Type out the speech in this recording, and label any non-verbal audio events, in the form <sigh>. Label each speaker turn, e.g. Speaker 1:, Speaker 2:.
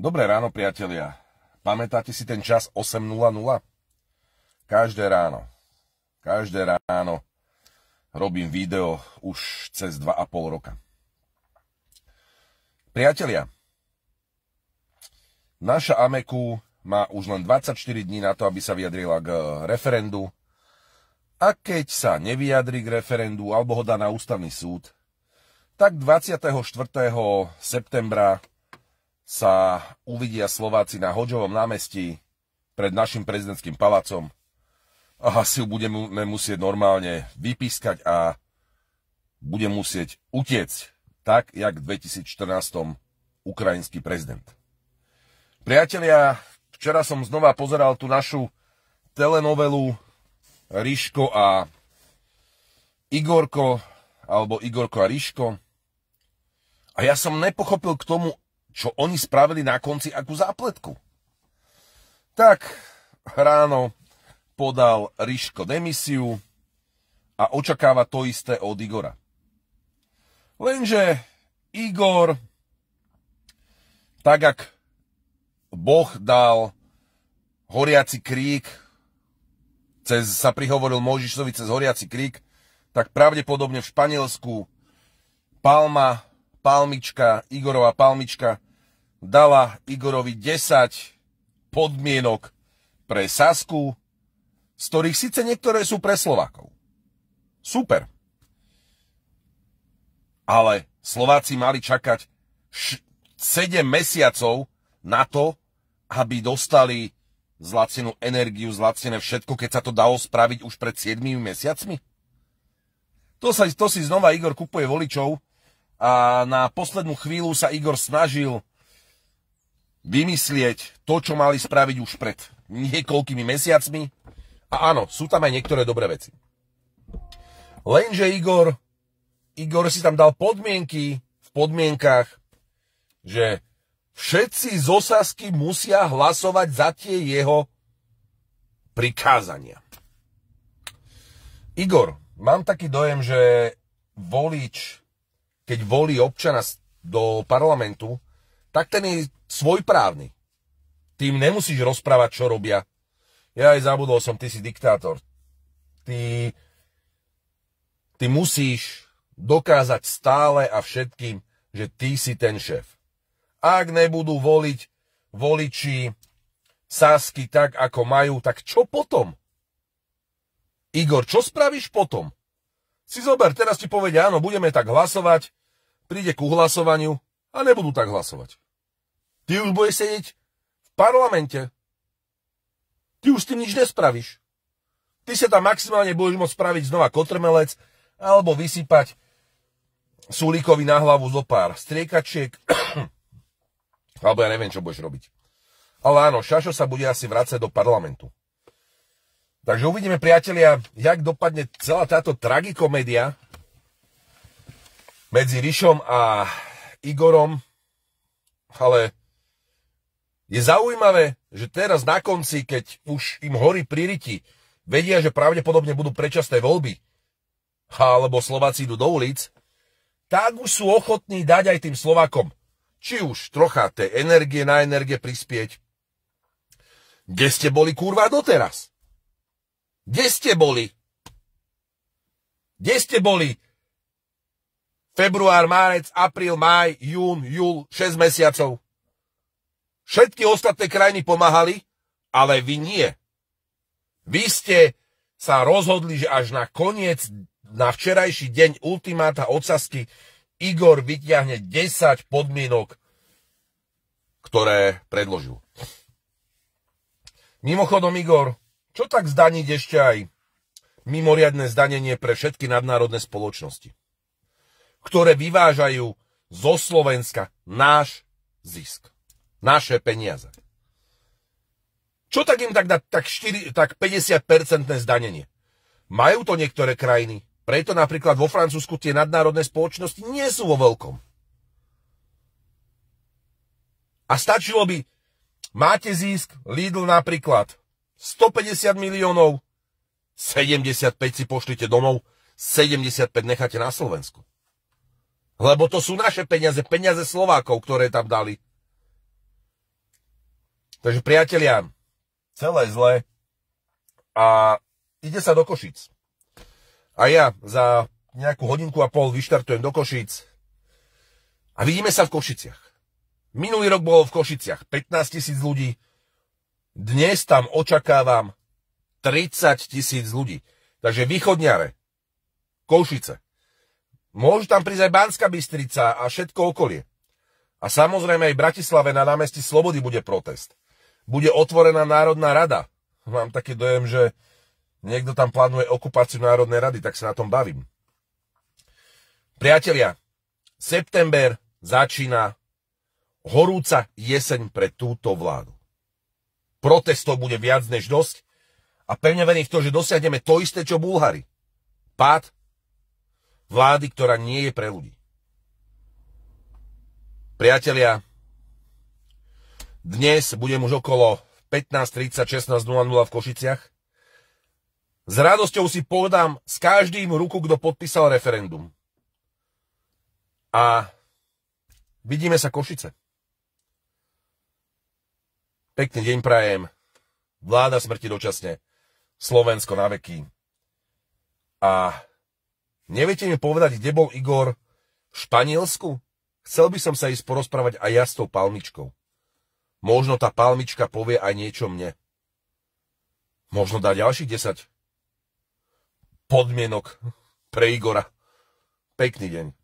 Speaker 1: Dobré ráno, priatelia. Pamätáte si ten čas 8.00? Každé ráno, každé ráno robím video už cez 2,5 roka. Priatelia, naša Ameku má už len 24 dní na to, aby sa vyjadrila k referendu. A keď sa nevyjadri k referendu alebo ho dá na ústavný súd, tak 24. septembra sa uvidia Slováci na Hoďovom námestí pred našim prezidentským palacom. A asi ju budeme musieť normálne vypískať a bude musieť utiec, tak, jak v 2014 ukrajinský prezident. Priatelia, včera som znova pozeral tú našu telenovelu Ríško a Igorko, alebo Igorko a Ríško. A ja som nepochopil k tomu čo oni spravili na konci akú zápletku. Tak ráno podal Ryško demisiu a očakáva to isté od Igora. Lenže Igor, tak ak Boh dal horiaci krík, cez, sa prihovoril Mojžišovi cez horiaci krík, tak pravdepodobne v Španielsku Palma Palmička, Igorová Palmička dala Igorovi 10 podmienok pre Sasku, z ktorých síce niektoré sú pre Slovákov. Super. Ale Slováci mali čakať 7 mesiacov na to, aby dostali zlacenú energiu, zlacené všetko, keď sa to dalo spraviť už pred 7 mesiacmi? To, sa, to si znova Igor kupuje voličov, a na poslednú chvíľu sa Igor snažil vymyslieť to, čo mali spraviť už pred niekoľkými mesiacmi. A áno, sú tam aj niektoré dobré veci. Lenže Igor, Igor si tam dal podmienky v podmienkach, že všetci z Osasky musia hlasovať za tie jeho prikázania. Igor, mám taký dojem, že volič keď volí občana do parlamentu, tak ten je svojprávny. Tým nemusíš rozprávať, čo robia. Ja aj zabudol som, ty si diktátor. Ty, ty musíš dokázať stále a všetkým, že ty si ten šéf. Ak nebudú voliť voliči sásky tak, ako majú, tak čo potom? Igor, čo spravíš potom? Si zober, teraz ti povedia, áno, budeme tak hlasovať, príde ku hlasovaniu a nebudú tak hlasovať. Ty už budeš sedieť v parlamente. Ty už s tým nič nespravíš. Ty sa tam maximálne budeš môcť spraviť znova kotrmelec alebo vysypať Sulíkovi na hlavu zo pár striekačiek <clears throat> alebo ja neviem, čo budeš robiť. Ale áno, Šašo sa bude asi vrácať do parlamentu. Takže uvidíme, priatelia, jak dopadne celá táto tragikomédia, medzi Rišom a Igorom, ale je zaujímavé, že teraz na konci, keď už im horí pri riti, vedia, že pravdepodobne budú predčasné voľby, alebo Slováci idú do ulic, tak už sú ochotní dať aj tým Slovákom či už trocha tej energie na energie prispieť. Kde ste boli kurva doteraz? Kde ste boli? Kde ste boli február, márec, apríl, máj, jún, júl, 6 mesiacov. Všetky ostatné krajiny pomáhali, ale vy nie. Vy ste sa rozhodli, že až na koniec, na včerajší deň ultimáta odsazky Igor vyťahne 10 podmienok, ktoré predložil. Mimochodom, Igor, čo tak zdaniť ešte aj mimoriadne zdanenie pre všetky nadnárodné spoločnosti? ktoré vyvážajú zo Slovenska náš zisk, naše peniaze. Čo tak im tak dá tak, 4, tak 50-percentné zdanenie? Majú to niektoré krajiny. Preto napríklad vo Francúzsku tie nadnárodné spoločnosti nie sú vo veľkom. A stačilo by, máte zisk, Lidl napríklad, 150 miliónov, 75 si pošlite domov, 75 necháte na Slovensku. Lebo to sú naše peniaze, peniaze Slovákov, ktoré tam dali. Takže priatelia, celé zle a ide sa do Košic. A ja za nejakú hodinku a pol vyštartujem do Košic a vidíme sa v Košiciach. Minulý rok bolo v Košiciach 15 tisíc ľudí, dnes tam očakávam 30 tisíc ľudí. Takže východňare, Košice, Môžu tam prísť aj Banská Bystrica a všetko okolie. A samozrejme aj v Bratislave na námestí Slobody bude protest. Bude otvorená Národná rada. Mám taký dojem, že niekto tam plánuje okupáciu Národnej rady, tak sa na tom bavím. Priatelia, september začína horúca jeseň pre túto vládu. Protestov bude viac než dosť a pevne verím v to, že dosiahneme to isté, čo Bulhari. Pád vlády, ktorá nie je pre ľudí. Priatelia, dnes budem už okolo 15.30, 16.00 v Košiciach. S radosťou si podám s každým ruku, kto podpísal referendum. A vidíme sa Košice. Pekný deň prajem. Vláda smrti dočasne. Slovensko na veky. A Neviete mi povedať, kde bol Igor? V Španielsku? Chcel by som sa ísť porozprávať aj ja s tou palmičkou. Možno tá palmička povie aj niečo mne. Možno dá ďalších 10 podmienok <laughs> pre Igora. Pekný deň.